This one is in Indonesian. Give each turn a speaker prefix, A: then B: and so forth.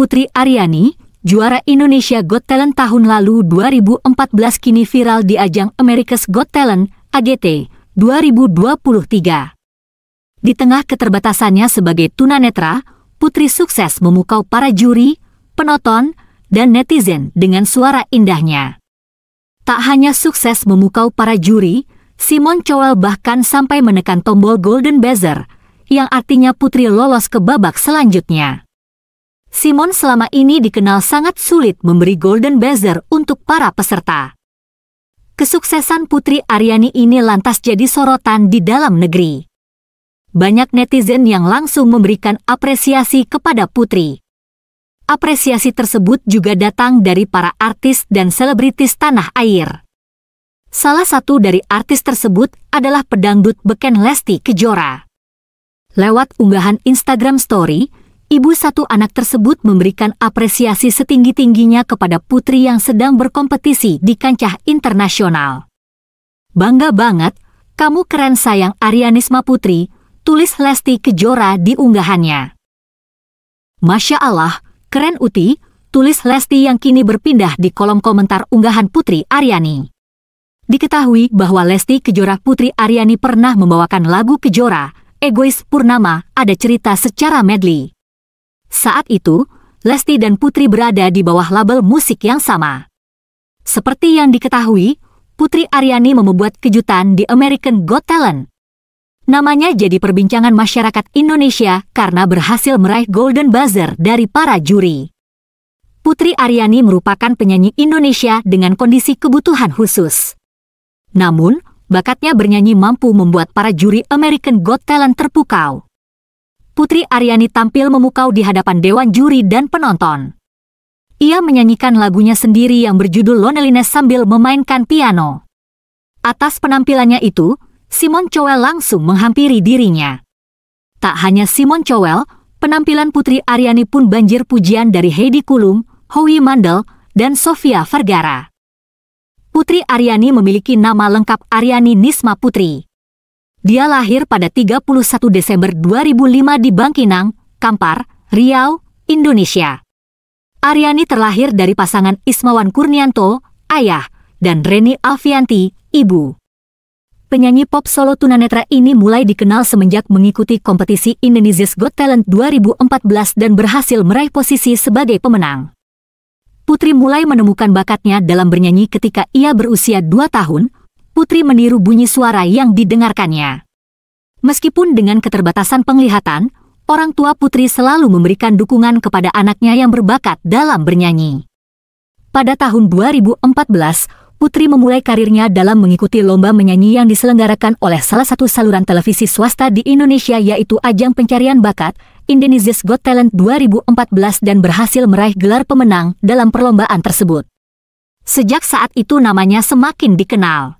A: Putri Aryani, juara Indonesia Got Talent tahun lalu 2014 kini viral di ajang America's Got Talent AGT 2023. Di tengah keterbatasannya sebagai tunanetra, Putri sukses memukau para juri, penonton, dan netizen dengan suara indahnya. Tak hanya sukses memukau para juri, Simon Cowell bahkan sampai menekan tombol Golden Buzzer, yang artinya Putri lolos ke babak selanjutnya. Simon selama ini dikenal sangat sulit memberi golden buzzer untuk para peserta. Kesuksesan Putri Aryani ini lantas jadi sorotan di dalam negeri. Banyak netizen yang langsung memberikan apresiasi kepada Putri. Apresiasi tersebut juga datang dari para artis dan selebritis tanah air. Salah satu dari artis tersebut adalah pedangdut beken Lesti Kejora. Lewat unggahan Instagram Story, ibu satu anak tersebut memberikan apresiasi setinggi-tingginya kepada putri yang sedang berkompetisi di kancah internasional. Bangga banget, kamu keren sayang Arianisma Putri, tulis Lesti Kejora di unggahannya. Masya Allah, keren Uti, tulis Lesti yang kini berpindah di kolom komentar unggahan Putri Ariani. Diketahui bahwa Lesti Kejora Putri Ariani pernah membawakan lagu Kejora, Egois Purnama, ada cerita secara medley. Saat itu, Lesti dan Putri berada di bawah label musik yang sama. Seperti yang diketahui, Putri Aryani membuat kejutan di American Got Talent. Namanya jadi perbincangan masyarakat Indonesia karena berhasil meraih golden buzzer dari para juri. Putri Aryani merupakan penyanyi Indonesia dengan kondisi kebutuhan khusus. Namun, bakatnya bernyanyi mampu membuat para juri American Got Talent terpukau. Putri Aryani tampil memukau di hadapan dewan juri dan penonton. Ia menyanyikan lagunya sendiri yang berjudul Loneliness sambil memainkan piano. Atas penampilannya itu, Simon Cowell langsung menghampiri dirinya. Tak hanya Simon Cowell, penampilan Putri Aryani pun banjir pujian dari Heidi Kulum, Howie Mandel, dan Sofia Vergara. Putri Aryani memiliki nama lengkap Aryani Nisma Putri. Dia lahir pada 31 Desember 2005 di Bangkinang, Kampar, Riau, Indonesia. Aryani terlahir dari pasangan Ismawan Kurnianto, ayah, dan Reni Alfianti, ibu. Penyanyi pop solo tunanetra ini mulai dikenal semenjak mengikuti kompetisi Indonesia's Got Talent 2014 dan berhasil meraih posisi sebagai pemenang. Putri mulai menemukan bakatnya dalam bernyanyi ketika ia berusia 2 tahun, Putri meniru bunyi suara yang didengarkannya. Meskipun dengan keterbatasan penglihatan, orang tua Putri selalu memberikan dukungan kepada anaknya yang berbakat dalam bernyanyi. Pada tahun 2014, Putri memulai karirnya dalam mengikuti lomba menyanyi yang diselenggarakan oleh salah satu saluran televisi swasta di Indonesia yaitu Ajang Pencarian Bakat, Indonesia's Got Talent 2014 dan berhasil meraih gelar pemenang dalam perlombaan tersebut. Sejak saat itu namanya semakin dikenal.